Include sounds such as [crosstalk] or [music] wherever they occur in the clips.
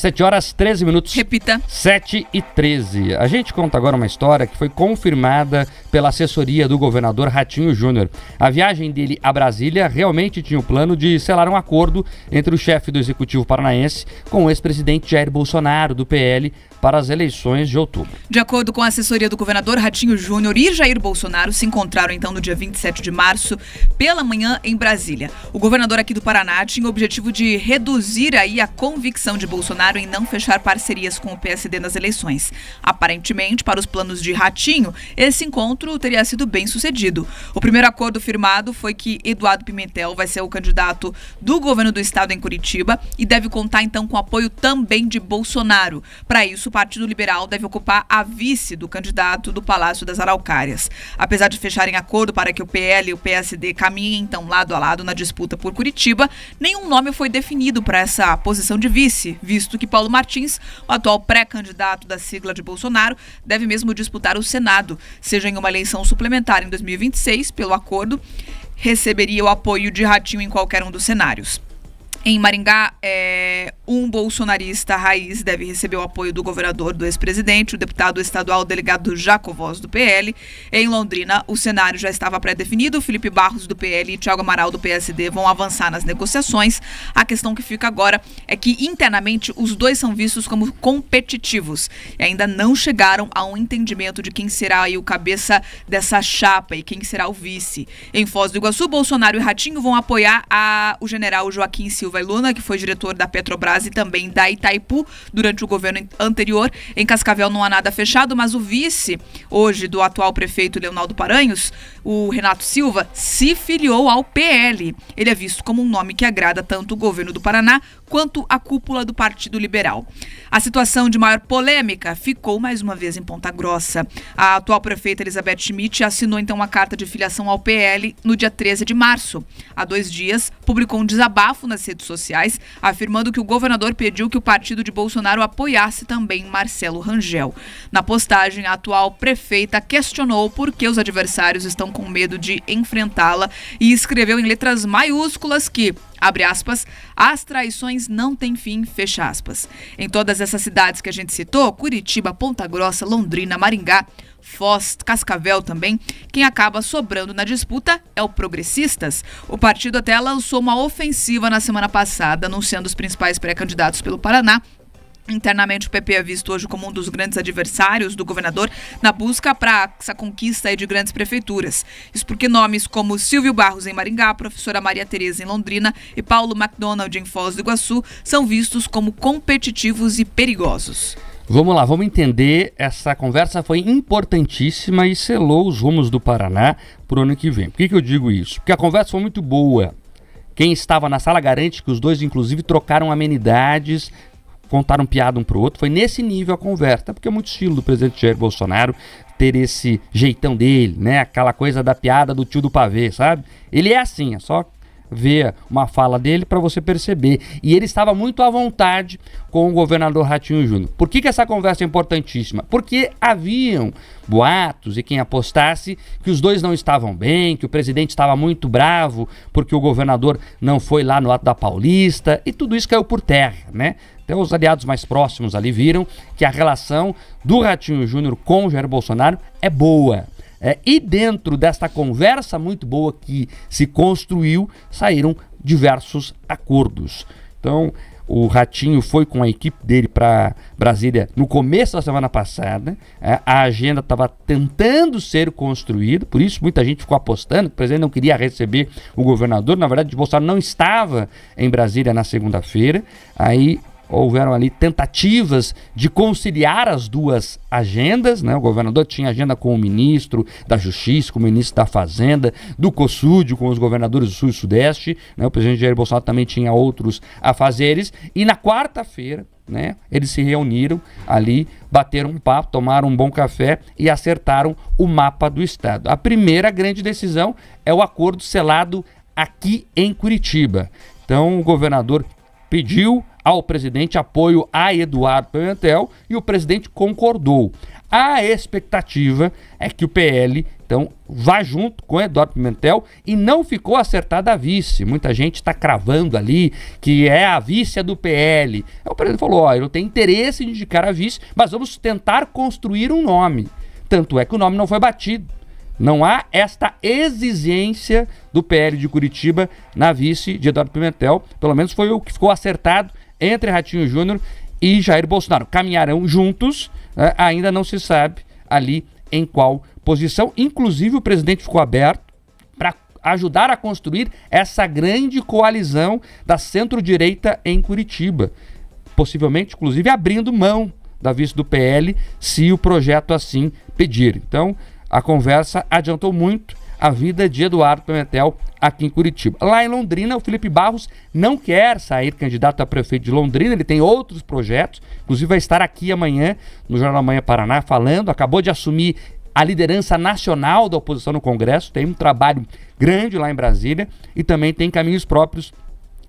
7 horas 13 minutos. Repita. 7 e 13. A gente conta agora uma história que foi confirmada pela assessoria do governador Ratinho Júnior. A viagem dele a Brasília realmente tinha o plano de selar um acordo entre o chefe do executivo paranaense com o ex-presidente Jair Bolsonaro, do PL, para as eleições de outubro. De acordo com a assessoria do governador Ratinho Júnior e Jair Bolsonaro, se encontraram então no dia 27 de março, pela manhã, em Brasília. O governador aqui do Paraná tinha o objetivo de reduzir aí a convicção de Bolsonaro em não fechar parcerias com o PSD nas eleições. Aparentemente, para os planos de Ratinho, esse encontro teria sido bem sucedido. O primeiro acordo firmado foi que Eduardo Pimentel vai ser o candidato do governo do estado em Curitiba e deve contar então com apoio também de Bolsonaro. Para isso, o Partido Liberal deve ocupar a vice do candidato do Palácio das Araucárias. Apesar de fecharem acordo para que o PL e o PSD caminhem então lado a lado na disputa por Curitiba, nenhum nome foi definido para essa posição de vice, visto que Paulo Martins, o atual pré-candidato da sigla de Bolsonaro, deve mesmo disputar o Senado, seja em uma eleição suplementar em 2026, pelo acordo, receberia o apoio de Ratinho em qualquer um dos cenários. Em Maringá, é, um bolsonarista raiz deve receber o apoio do governador, do ex-presidente, o deputado estadual delegado Jacovós, do PL. Em Londrina, o cenário já estava pré-definido. Felipe Barros, do PL, e Tiago Amaral, do PSD, vão avançar nas negociações. A questão que fica agora é que, internamente, os dois são vistos como competitivos e ainda não chegaram a um entendimento de quem será o cabeça dessa chapa e quem será o vice. Em Foz do Iguaçu, Bolsonaro e Ratinho vão apoiar a, o general Joaquim Silva Silva e Luna, que foi diretor da Petrobras e também da Itaipu durante o governo anterior. Em Cascavel não há nada fechado, mas o vice, hoje, do atual prefeito Leonardo Paranhos, o Renato Silva, se filiou ao PL. Ele é visto como um nome que agrada tanto o governo do Paraná quanto a cúpula do Partido Liberal. A situação de maior polêmica ficou mais uma vez em Ponta Grossa. A atual prefeita Elizabeth Schmidt assinou então uma carta de filiação ao PL no dia 13 de março. Há dois dias, publicou um desabafo nas redes redes sociais, afirmando que o governador pediu que o partido de Bolsonaro apoiasse também Marcelo Rangel. Na postagem, a atual prefeita questionou por que os adversários estão com medo de enfrentá-la e escreveu em letras maiúsculas que abre aspas, as traições não têm fim, fecha aspas. Em todas essas cidades que a gente citou, Curitiba, Ponta Grossa, Londrina, Maringá, Foz, Cascavel também. Quem acaba sobrando na disputa é o Progressistas. O partido até lançou uma ofensiva na semana passada, anunciando os principais pré-candidatos pelo Paraná, Internamente, o PP é visto hoje como um dos grandes adversários do governador na busca para essa conquista de grandes prefeituras. Isso porque nomes como Silvio Barros em Maringá, professora Maria Tereza em Londrina e Paulo MacDonald em Foz do Iguaçu são vistos como competitivos e perigosos. Vamos lá, vamos entender. Essa conversa foi importantíssima e selou os rumos do Paraná para o ano que vem. Por que, que eu digo isso? Porque a conversa foi muito boa. Quem estava na sala garante que os dois, inclusive, trocaram amenidades, contaram piada um para o outro. Foi nesse nível a conversa, porque é muito estilo do presidente Jair Bolsonaro ter esse jeitão dele, né? Aquela coisa da piada do tio do pavê, sabe? Ele é assim, é só ver uma fala dele para você perceber. E ele estava muito à vontade com o governador Ratinho Júnior. Por que, que essa conversa é importantíssima? Porque haviam boatos e quem apostasse que os dois não estavam bem, que o presidente estava muito bravo porque o governador não foi lá no ato da Paulista e tudo isso caiu por terra, né? Até então, os aliados mais próximos ali viram que a relação do Ratinho Júnior com o Jair Bolsonaro é boa. É, e dentro desta conversa muito boa que se construiu, saíram diversos acordos. Então, o Ratinho foi com a equipe dele para Brasília no começo da semana passada. É, a agenda estava tentando ser construída, por isso muita gente ficou apostando. O presidente não queria receber o governador. Na verdade, o Bolsonaro não estava em Brasília na segunda-feira. Aí houveram ali tentativas de conciliar as duas agendas, né? O governador tinha agenda com o ministro da Justiça, com o ministro da Fazenda, do COSUD, com os governadores do Sul e Sudeste, né? O presidente Jair Bolsonaro também tinha outros afazeres e na quarta-feira né? Eles se reuniram ali, bateram um papo, tomaram um bom café e acertaram o mapa do estado. A primeira grande decisão é o acordo selado aqui em Curitiba. Então, o governador pediu ao presidente apoio a Eduardo Pimentel e o presidente concordou. A expectativa é que o PL então vá junto com Eduardo Pimentel e não ficou acertada a vice. Muita gente está cravando ali que é a vice é do PL. o presidente falou: olha eu tenho interesse em indicar a vice, mas vamos tentar construir um nome. Tanto é que o nome não foi batido. Não há esta exigência do PL de Curitiba na vice de Eduardo Pimentel. Pelo menos foi o que ficou acertado entre Ratinho Júnior e Jair Bolsonaro. Caminharão juntos, né? ainda não se sabe ali em qual posição. Inclusive, o presidente ficou aberto para ajudar a construir essa grande coalizão da centro-direita em Curitiba. Possivelmente, inclusive, abrindo mão da vice do PL, se o projeto assim pedir. Então, a conversa adiantou muito a vida de Eduardo Pimentel aqui em Curitiba. Lá em Londrina, o Felipe Barros não quer sair candidato a prefeito de Londrina, ele tem outros projetos, inclusive vai estar aqui amanhã no Jornal Amanhã Paraná falando, acabou de assumir a liderança nacional da oposição no Congresso, tem um trabalho grande lá em Brasília e também tem caminhos próprios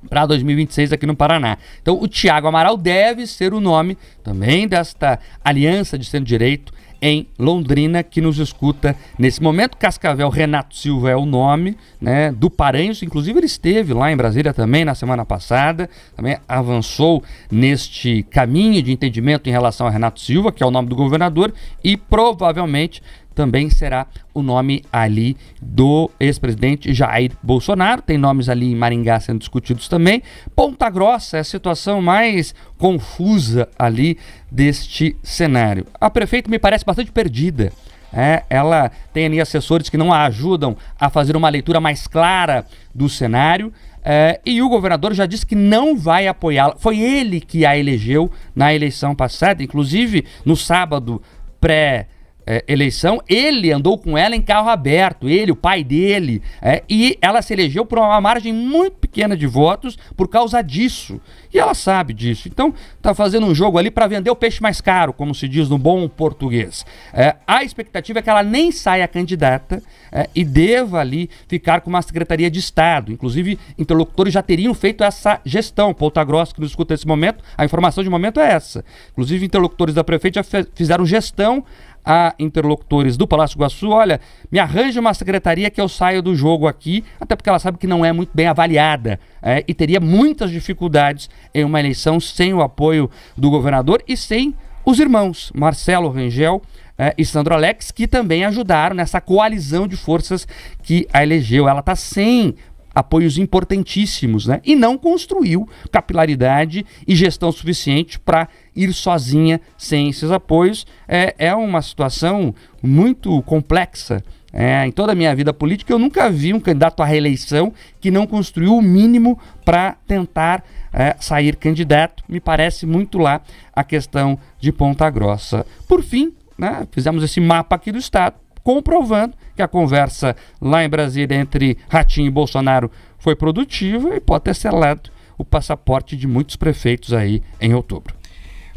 para 2026 aqui no Paraná. Então o Tiago Amaral deve ser o nome também desta aliança de centro-direito em Londrina que nos escuta nesse momento. Cascavel Renato Silva é o nome, né, do Paranhos, inclusive ele esteve lá em Brasília também na semana passada, também avançou neste caminho de entendimento em relação a Renato Silva, que é o nome do governador, e provavelmente também será o nome ali do ex-presidente Jair Bolsonaro. Tem nomes ali em Maringá sendo discutidos também. Ponta Grossa é a situação mais confusa ali deste cenário. A prefeita me parece bastante perdida. É, ela tem ali assessores que não a ajudam a fazer uma leitura mais clara do cenário. É, e o governador já disse que não vai apoiá-la. Foi ele que a elegeu na eleição passada, inclusive no sábado pré é, eleição, ele andou com ela em carro aberto, ele, o pai dele, é, e ela se elegeu por uma margem muito pequena de votos por causa disso. E ela sabe disso. Então, está fazendo um jogo ali para vender o peixe mais caro, como se diz no bom português. É, a expectativa é que ela nem saia candidata é, e deva ali ficar com uma secretaria de Estado. Inclusive, interlocutores já teriam feito essa gestão. Ponta Grossa, que nos escuta nesse momento, a informação de momento é essa. Inclusive, interlocutores da prefeita já fizeram gestão a interlocutores do Palácio Iguaçu, olha, me arranja uma secretaria que eu saio do jogo aqui, até porque ela sabe que não é muito bem avaliada é, e teria muitas dificuldades em uma eleição sem o apoio do governador e sem os irmãos Marcelo Rangel eh, e Sandro Alex, que também ajudaram nessa coalizão de forças que a elegeu. Ela está sem apoios importantíssimos, né? E não construiu capilaridade e gestão suficiente para ir sozinha sem esses apoios. É, é uma situação muito complexa. É, em toda a minha vida política, eu nunca vi um candidato à reeleição que não construiu o mínimo para tentar é, sair candidato. Me parece muito lá a questão de Ponta Grossa. Por fim, né, fizemos esse mapa aqui do Estado comprovando que a conversa lá em Brasília entre Ratinho e Bolsonaro foi produtiva e pode ter selado o passaporte de muitos prefeitos aí em outubro.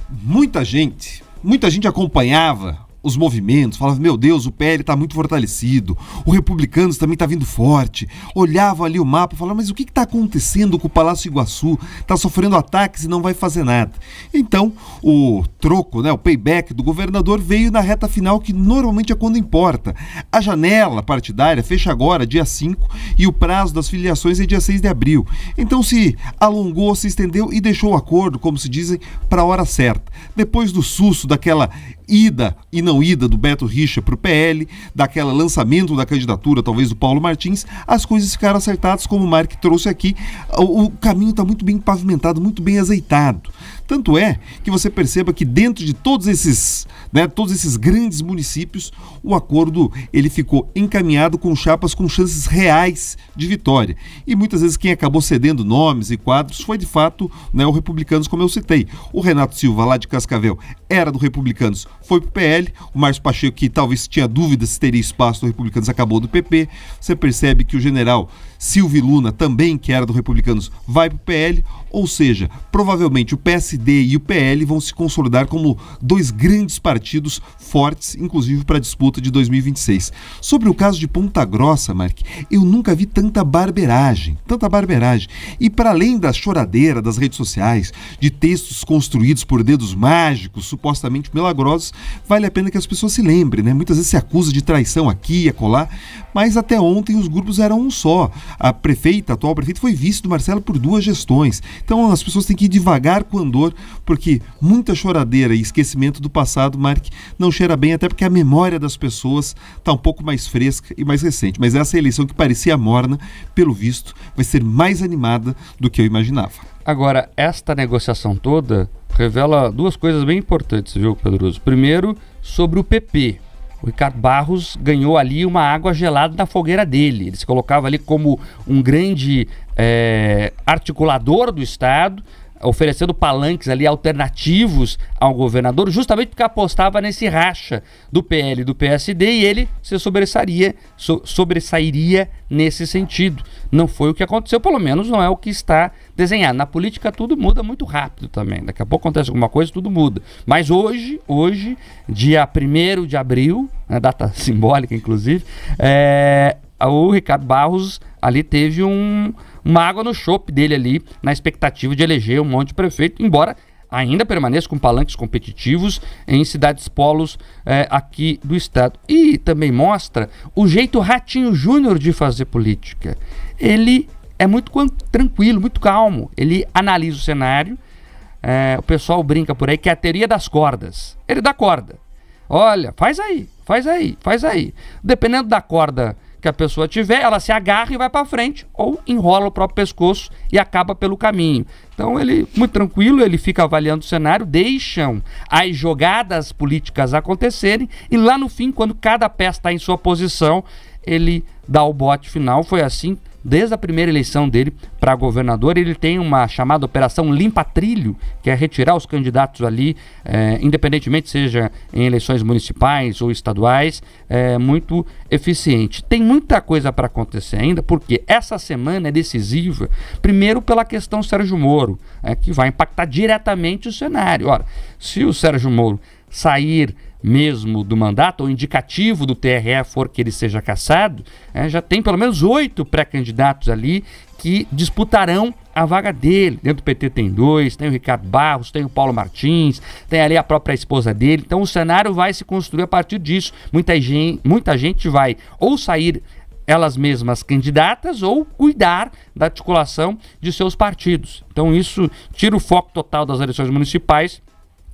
Muita gente, muita gente acompanhava os movimentos, falava, meu Deus, o PL está muito fortalecido, o Republicanos também está vindo forte. olhavam ali o mapa e falavam: mas o que está acontecendo com o Palácio Iguaçu? Está sofrendo ataques e não vai fazer nada. Então, o troco, né, o payback do governador veio na reta final, que normalmente é quando importa. A janela partidária fecha agora, dia 5, e o prazo das filiações é dia 6 de abril. Então se alongou, se estendeu e deixou o acordo, como se dizem, para a hora certa. Depois do susto daquela ida e não não ida do Beto Richa para o PL, daquela lançamento da candidatura, talvez do Paulo Martins, as coisas ficaram acertadas, como o Mark trouxe aqui. O, o caminho está muito bem pavimentado, muito bem azeitado. Tanto é que você perceba que dentro de todos esses, né, todos esses grandes municípios, o acordo ele ficou encaminhado com chapas com chances reais de vitória. E muitas vezes quem acabou cedendo nomes e quadros foi de fato né, o Republicanos, como eu citei. O Renato Silva, lá de Cascavel, era do Republicanos, foi para o PL. O Márcio Pacheco, que talvez tinha dúvidas se teria espaço no Republicanos, acabou no PP. Você percebe que o general Silvio Luna, também que era do Republicanos, vai para o PL. Ou seja, provavelmente o PSD e o PL vão se consolidar como dois grandes partidos fortes, inclusive para a disputa de 2026. Sobre o caso de Ponta Grossa, Mark, eu nunca vi tanta barberagem, tanta barberagem. E para além da choradeira das redes sociais, de textos construídos por dedos mágicos, supostamente milagrosos, vale a pena que as pessoas se lembrem, né? Muitas vezes se acusa de traição aqui e acolá, mas até ontem os grupos eram um só. A prefeita, a atual prefeita, foi vice do Marcelo por duas gestões. Então as pessoas têm que ir devagar com a dor, porque muita choradeira e esquecimento do passado, Mark, não cheira bem, até porque a memória das pessoas está um pouco mais fresca e mais recente. Mas essa eleição que parecia morna, pelo visto, vai ser mais animada do que eu imaginava. Agora, esta negociação toda revela duas coisas bem importantes, viu, Pedroso? Primeiro, sobre o PP. O Ricardo Barros ganhou ali uma água gelada da fogueira dele. Ele se colocava ali como um grande é, articulador do Estado, oferecendo palanques ali alternativos ao governador, justamente porque apostava nesse racha do PL e do PSD e ele se sobressaria, so, sobressairia nesse sentido. Não foi o que aconteceu, pelo menos não é o que está desenhado. Na política tudo muda muito rápido também. Daqui a pouco acontece alguma coisa, tudo muda. Mas hoje, hoje, dia 1 de abril, na né, data [laughs] simbólica inclusive, é, o Ricardo Barros ali teve um uma água no chope dele ali, na expectativa de eleger um monte de prefeito, embora ainda permaneça com palanques competitivos em cidades polos é, aqui do estado. E também mostra o jeito Ratinho Júnior de fazer política. Ele é muito tranquilo, muito calmo. Ele analisa o cenário. É, o pessoal brinca por aí que é a teoria das cordas. Ele dá corda. Olha, faz aí, faz aí, faz aí. Dependendo da corda que a pessoa tiver, ela se agarra e vai para frente ou enrola o próprio pescoço e acaba pelo caminho. Então ele muito tranquilo, ele fica avaliando o cenário, deixam as jogadas políticas acontecerem e lá no fim, quando cada peça está em sua posição, ele dá o bote final. Foi assim desde a primeira eleição dele para governador. Ele tem uma chamada Operação Limpa Trilho, que é retirar os candidatos ali, é, independentemente seja em eleições municipais ou estaduais, é muito eficiente. Tem muita coisa para acontecer ainda, porque essa semana é decisiva, primeiro pela questão Sérgio Moro, é, que vai impactar diretamente o cenário. Ora, se o Sérgio Moro sair mesmo do mandato, ou indicativo do TRE for que ele seja cassado, é, já tem pelo menos oito pré-candidatos ali que disputarão a vaga dele. Dentro do PT tem dois, tem o Ricardo Barros, tem o Paulo Martins, tem ali a própria esposa dele. Então o cenário vai se construir a partir disso. Muita gente, muita gente vai ou sair elas mesmas candidatas ou cuidar da articulação de seus partidos. Então isso tira o foco total das eleições municipais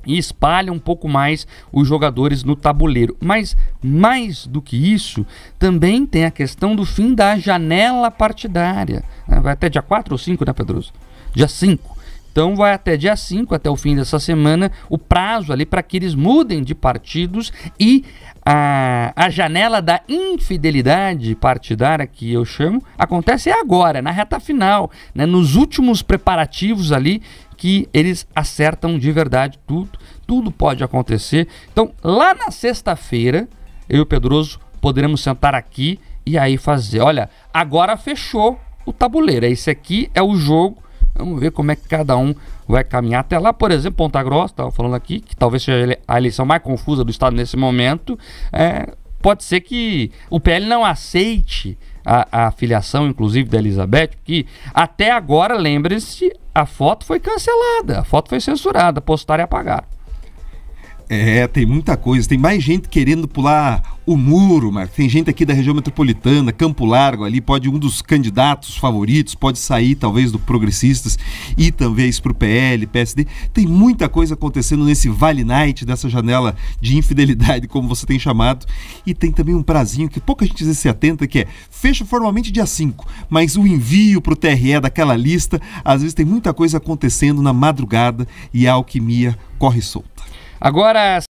e espalha um pouco mais os jogadores no tabuleiro. Mas mais do que isso, também tem a questão do fim da janela partidária. Vai até dia 4 ou 5, né, Pedroso? Dia 5. Então vai até dia 5, até o fim dessa semana, o prazo ali para que eles mudem de partidos e a, a janela da infidelidade partidária, que eu chamo, acontece agora, na reta final, né, nos últimos preparativos ali que eles acertam de verdade tudo, tudo pode acontecer. Então lá na sexta-feira, eu e o Pedroso poderemos sentar aqui e aí fazer, olha, agora fechou o tabuleiro, esse aqui é o jogo Vamos ver como é que cada um vai caminhar. Até lá, por exemplo, Ponta Grossa, estava falando aqui, que talvez seja a eleição mais confusa do Estado nesse momento. É, pode ser que o PL não aceite a, a filiação, inclusive, da Elizabeth, porque até agora, lembre-se, a foto foi cancelada, a foto foi censurada, postaram e é apagaram. É, tem muita coisa. Tem mais gente querendo pular o muro, Marco. Tem gente aqui da região metropolitana, Campo Largo ali, pode um dos candidatos favoritos, pode sair talvez do Progressistas e talvez para o PL, PSD. Tem muita coisa acontecendo nesse Vale Night, dessa janela de infidelidade, como você tem chamado. E tem também um prazinho que pouca gente se atenta, que é fecha formalmente dia 5, mas o envio para o TRE daquela lista, às vezes tem muita coisa acontecendo na madrugada e a alquimia corre solta. Agora,